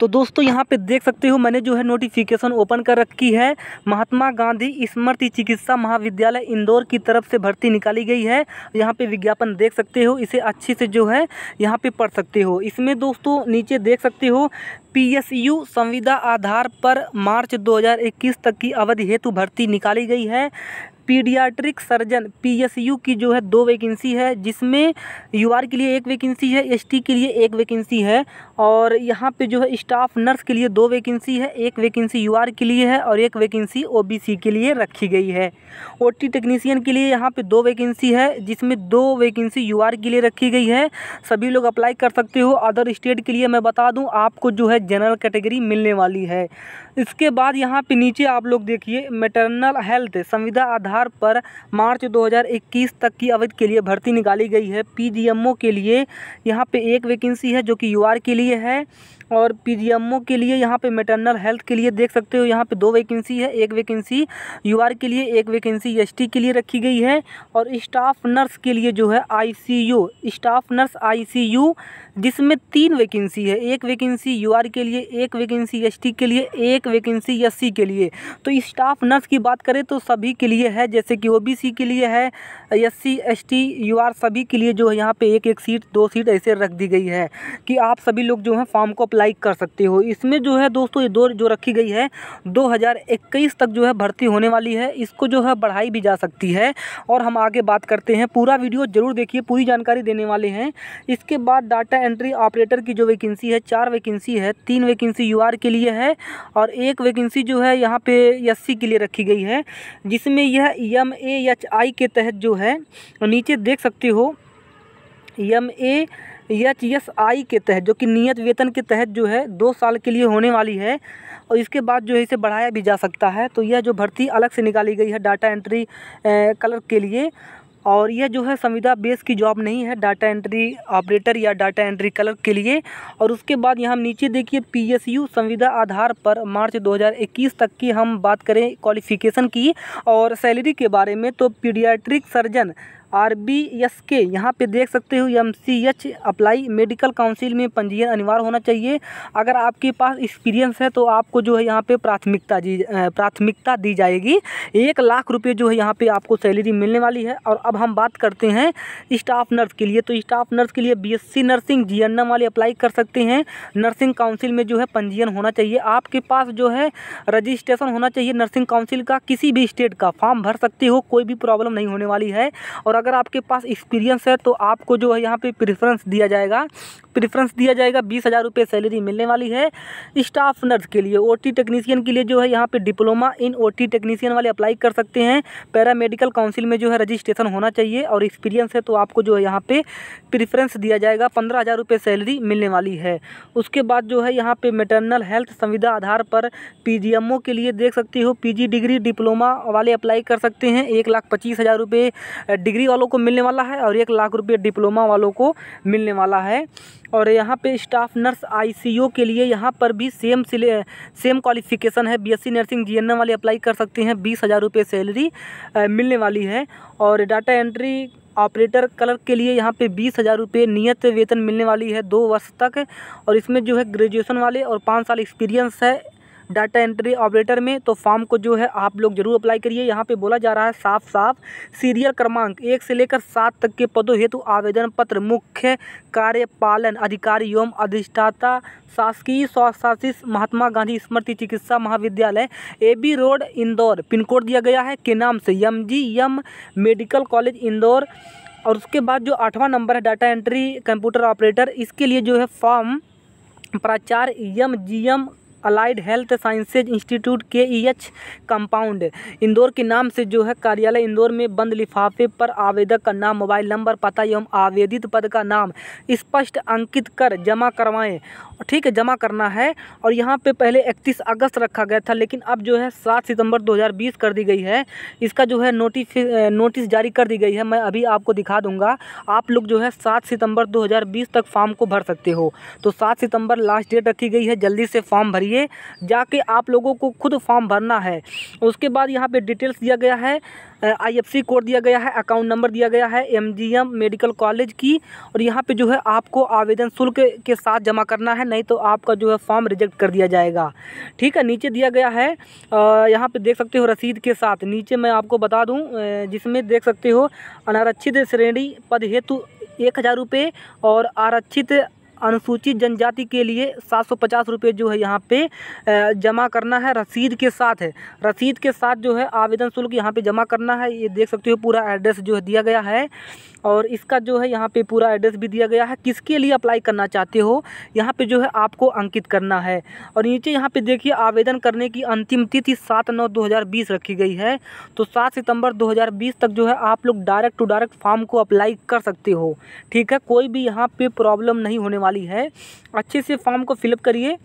तो दोस्तों यहाँ पे देख सकते हो मैंने जो है नोटिफिकेशन ओपन कर रखी है महात्मा गांधी स्मृति चिकित्सा महाविद्यालय इंदौर की तरफ से भर्ती निकाली गई है यहाँ पे विज्ञापन देख सकते हो इसे अच्छे से जो है यहाँ पे पढ़ सकते हो इसमें दोस्तों नीचे देख सकते हो पीएसयू संविदा आधार पर मार्च 2021 तक की अवधि हेतु भर्ती निकाली गई है पीडियाट्रिक सर्जन पीएसयू की जो है दो वैकेंसी है जिसमें यूआर के लिए एक वैकेंसी है एसटी के लिए एक वैकेंसी है और यहाँ पे जो है स्टाफ नर्स के लिए दो वैकेंसी है एक वैकेंसी यूआर के लिए है और एक वैकेंसी ओबीसी के लिए रखी गई है ओटी टेक्नीशियन के लिए यहाँ पे दो वैकेंसी है जिसमें दो वैकेंसी यूआर के लिए रखी गई है सभी लोग अप्लाई कर सकते हो अदर स्टेट के लिए मैं बता दूँ आपको जो है जनरल कैटेगरी मिलने वाली है इसके बाद यहाँ पर नीचे आप लोग देखिए मेटरनल हेल्थ संविदा आधार पर मार्च दो तक की अवधि के लिए भर्ती निकाली गई है पी के लिए यहाँ पर एक वैकेंसी है जो कि यू के लिए है और पी के लिए यहाँ पे मेटरनल हेल्थ के लिए देख सकते हो यहाँ पे दो वैकेंसी है एक वैकेंसी यू के लिए एक वैकेंसी एस के लिए रखी गई है और स्टाफ नर्स के लिए जो है आई स्टाफ नर्स आई जिसमें तीन वैकेंसी है एक वैकेंसी यू के लिए एक वैकेंसी एस के लिए एक वैकेंसी एस के लिए तो स्टाफ नर्स की बात करें तो सभी के लिए है जैसे कि ओ के लिए है एस सी एस सभी के लिए जो है यहाँ पे एक एक सीट दो सीट ऐसे रख दी गई है कि आप सभी लोग जो है फॉर्म को लाइक कर सकते हो इसमें जो है दोस्तों ये दो जो रखी गई है 2021 तक जो है भर्ती होने वाली है इसको जो है बढ़ाई भी जा सकती है और हम आगे बात करते हैं पूरा वीडियो ज़रूर देखिए पूरी जानकारी देने वाले हैं इसके बाद डाटा एंट्री ऑपरेटर की जो वैकेंसी है चार वैकेंसी है तीन वैकेंसी यू के लिए है और एक वैकेंसी जो है यहाँ पे एस के लिए रखी गई है जिसमें यह एम ए के तहत जो है नीचे देख सकते हो M A H S I के तहत जो कि नियत वेतन के तहत जो है दो साल के लिए होने वाली है और इसके बाद जो है इसे बढ़ाया भी जा सकता है तो यह जो भर्ती अलग से निकाली गई है डाटा एंट्री कलर के लिए और यह जो है संविदा बेस की जॉब नहीं है डाटा एंट्री ऑपरेटर या डाटा एंट्री कलर के लिए और उसके बाद यहाँ नीचे देखिए पीएसयू संविदा आधार पर मार्च 2021 तक की हम बात करें क्वालिफ़िकेशन की और सैलरी के बारे में तो paediatric surgeon R B S के यहाँ पे देख सकते हो M C H apply medical council में पंजीयन अनिवार्य होना चाहिए अगर आपके पास एक्सपीरियंस है तो आपको जो है यहाँ पे प्राथमिकता दी प्राथमिकता दी जाएगी एक लाख रुपये जो है यहाँ पे आपको सैलरी मिलने वाली है और अब हम बात करते हैं स्टाफ नर्स के लिए तो स्टाफ नर्स के लिए B S C nursing G N M वाले अप्लाई कर सकते हैं नर्सिंग काउंसिल में जो है पंजीयन होना चाहिए आपके पास जो है रजिस्ट्रेशन होना चाहिए नर्सिंग काउंसिल का किसी भी स्टेट का फॉर्म भर सकते हो कोई भी प्रॉब्लम नहीं होने वाली है और अगर आपके पास एक्सपीरियंस है तो आपको जो है यहाँ पे प्रेफरेंस दिया जाएगा प्रेफरेंस दिया जाएगा बीस हज़ार रुपये सैलरी मिलने वाली है स्टाफ नर्स के लिए ओटी टेक्नीशियन के लिए जो है यहाँ पे डिप्लोमा इन ओटी टेक्नीशियन वाले अप्लाई कर सकते हैं पैरामेडिकल काउंसिल में जो है रजिस्ट्रेशन होना चाहिए और एक्सपीरियंस है तो आपको जो है यहाँ पर प्रिफ्रेंस दिया जाएगा पंद्रह हज़ार रुपये सैलरी मिलने वाली है उसके बाद जो है यहाँ पे मेटरनल हेल्थ संविधा आधार पर पी के लिए देख सकते हो पी डिग्री डिप्लोमा वाले अप्लाई कर सकते हैं एक लाख पच्चीस हज़ार रुपये डिग्री वालों को मिलने वाला है और एक लाख रुपये डिप्लोमा वालों को मिलने वाला है और यहाँ पे स्टाफ नर्स आईसीयू के लिए यहाँ पर भी सेम सिले सेम क्वालिफिकेशन है बीएससी नर्सिंग जीएनएम वाले अप्लाई कर सकते हैं बीस हज़ार रुपये सैलरी मिलने वाली है और डाटा एंट्री ऑपरेटर क्लर्क के लिए यहाँ पे बीस हज़ार रुपये नियत वेतन मिलने वाली है दो वर्ष तक और इसमें जो है ग्रेजुएशन वाले और पाँच साल एक्सपीरियंस है डाटा एंट्री ऑपरेटर में तो फॉर्म को जो है आप लोग जरूर अप्लाई करिए यहाँ पे बोला जा रहा है साफ साफ सीरियल क्रमांक एक से लेकर सात तक के पदों हेतु आवेदन पत्र मुख्य कार्यपालन अधिकारी एवं अधिष्ठाता शासकीय स्वशासित महात्मा गांधी स्मृति चिकित्सा महाविद्यालय A B road Indore pin code दिया गया है के नाम से M G M medical college Indore और उसके बाद जो आठवां नंबर है डाटा एंट्री कंप्यूटर ऑपरेटर इसके लिए जो है फॉर्म प्राचार्य M G M allied health sciences institute के ई एच कंपाउंड इंदौर के नाम से जो है कार्यालय इंदौर में बंद लिफाफे पर आवेदक का नाम मोबाइल नंबर पता एवं आवेदित पद का नाम स्पष्ट अंकित कर जमा करवाएं ठीक है जमा करना है और यहाँ पे पहले 31 अगस्त रखा गया था लेकिन अब जो है 7 सितंबर 2020 कर दी गई है इसका जो है नोटिस नोटिस जारी कर दी गई है मैं अभी आपको दिखा दूंगा आप लोग जो है 7 सितंबर 2020 तक फॉर्म को भर सकते हो तो 7 सितंबर लास्ट डेट रखी गई है जल्दी से फॉर्म भरी चाहिए जाके आप लोगों को खुद फॉर्म भरना है उसके बाद यहाँ पे डिटेल्स दिया गया है आईएफसी कोड दिया गया है अकाउंट नंबर दिया गया है एमजीएम मेडिकल कॉलेज की और यहाँ पे जो है आपको आवेदन शुल्क के साथ जमा करना है नहीं तो आपका जो है फॉर्म रिजेक्ट कर दिया जाएगा ठीक है नीचे दिया गया है यहाँ पे देख सकते हो रसीद के साथ नीचे मैं आपको बता दूँ जिसमें देख सकते हो अनारक्षित श्रेणी पद हेतु एक हज़ार रुपये और आरक्षित अनुसूचित जनजाति के लिए सात सौ पचास रुपये जो है यहाँ पे जमा करना है रसीद के साथ है रसीद के साथ जो है आवेदन शुल्क यहाँ पे जमा करना है ये देख सकते हो पूरा एड्रेस जो है दिया गया है और इसका जो है यहाँ पे पूरा एड्रेस भी दिया गया है किसके लिए अप्लाई करना चाहते हो यहाँ पे जो है आपको अंकित करना है और नीचे यहाँ पे देखिए आवेदन करने की अंतिम तिथि सात नौ दो हज़ार बीस रखी गई है तो सात सितंबर दो हज़ार बीस तक जो है आप लोग डायरेक्ट टू डायरेक्ट फॉर्म को अप्लाई कर सकते हो ठीक है कोई भी यहाँ पे प्रॉब्लम नहीं होने वाली वाली है अच्छे से फॉर्म को फिलअप करिए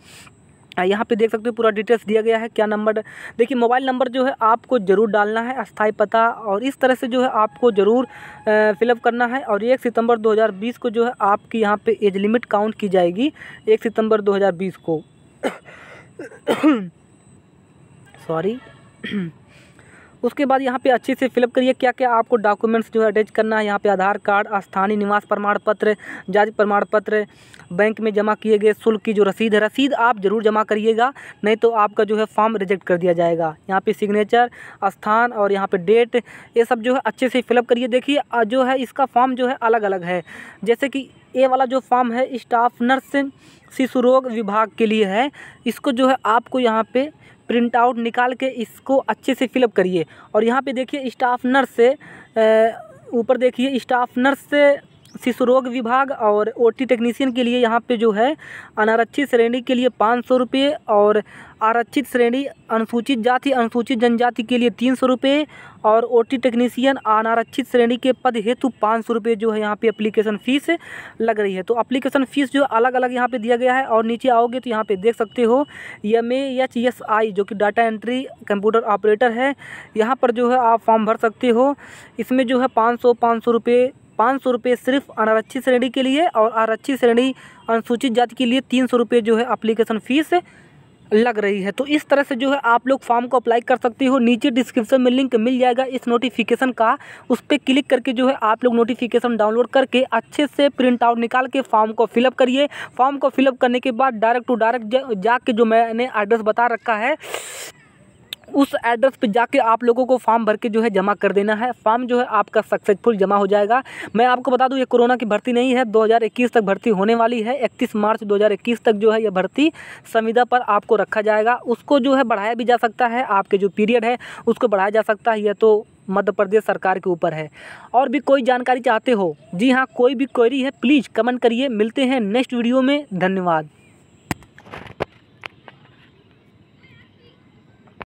यहाँ पे देख सकते हो पूरा डिटेल्स दिया गया है क्या नंबर देखिए मोबाइल नंबर जो है आपको ज़रूर डालना है अस्थाई पता और इस तरह से जो है आपको ज़रूर फिलअप करना है और एक सितंबर 2020 को जो है आपकी यहाँ पे एज लिमिट काउंट की जाएगी एक सितंबर 2020 को सॉरी उसके बाद यहाँ पे अच्छे से फिलअप करिए क्या क्या आपको डॉक्यूमेंट्स जो है अटैच करना है यहाँ पे आधार कार्ड स्थानीय निवास प्रमाण पत्र जाति प्रमाण पत्र बैंक में जमा किए गए शुल्क की जो रसीद है रसीद आप ज़रूर जमा करिएगा नहीं तो आपका जो है फॉर्म रिजेक्ट कर दिया जाएगा यहाँ पे सिग्नेचर स्थान और यहाँ पे डेट ये सब जो है अच्छे से फिलअप करिए देखिए जो है इसका फॉर्म जो है अलग अलग है जैसे कि ए वाला जो फॉर्म है स्टाफ नर्स शिशु रोग विभाग के लिए है इसको जो है आपको यहाँ पे प्रिंट आउट निकाल के इसको अच्छे से फिलअप करिए और यहाँ पे देखिए स्टाफ नर्स से ऊपर देखिए स्टाफ नर्स से शिशु रोग विभाग और ओटी टेक्नीशियन के लिए यहाँ पे जो है अनारक्षित श्रेणी के लिए पाँच सौ रुपये और आरक्षित श्रेणी अनुसूचित जाति अनुसूचित जनजाति के लिए तीन सौ रुपये और ओटी टेक्नीशियन अनारक्षित श्रेणी के पद हेतु पाँच सौ रुपये जो है यहाँ पे अप्लीकेशन फ़ीस लग रही है तो अप्लीकेशन फ़ीस जो अलग अलग यहाँ पर दिया गया है और नीचे आओगे तो यहाँ पर देख सकते हो एम एच एस आई जो कि डाटा एंट्री कंप्यूटर ऑपरेटर है यहाँ पर जो है आप फॉर्म भर सकते हो इसमें जो है पाँच सौ पाँच सौ रुपये पाँच सौ रुपये सिर्फ अनारक्षित श्रेणी के लिए और आरक्षित श्रेणी अनुसूचित जाति के लिए तीन सौ रुपये जो है अप्लीकेशन फ़ीस लग रही है तो इस तरह से जो है आप लोग फॉर्म को अप्लाई कर सकते हो नीचे डिस्क्रिप्शन में लिंक मिल जाएगा इस नोटिफिकेशन का उस पर क्लिक करके जो है आप लोग नोटिफिकेशन डाउनलोड करके अच्छे से प्रिंट आउट निकाल के फॉर्म को फिलअप करिए फॉर्म को फिलअप करने के बाद डायरेक्ट टू डायरेक्ट जाके जो मैंने एड्रेस बता रखा है उस एड्रेस पे जाके आप लोगों को फॉर्म भर के जो है जमा कर देना है फॉर्म जो है आपका सक्सेसफुल जमा हो जाएगा मैं आपको बता दूं ये कोरोना की भर्ती नहीं है 2021 तक भर्ती होने वाली है 31 मार्च 2021 तक जो है ये भर्ती संविदा पर आपको रखा जाएगा उसको जो है बढ़ाया भी जा सकता है आपके जो पीरियड है उसको बढ़ाया जा सकता है यह तो मध्य प्रदेश सरकार के ऊपर है और भी कोई जानकारी चाहते हो जी हाँ कोई भी क्वेरी है प्लीज़ कमेंट करिए मिलते हैं नेक्स्ट वीडियो में धन्यवाद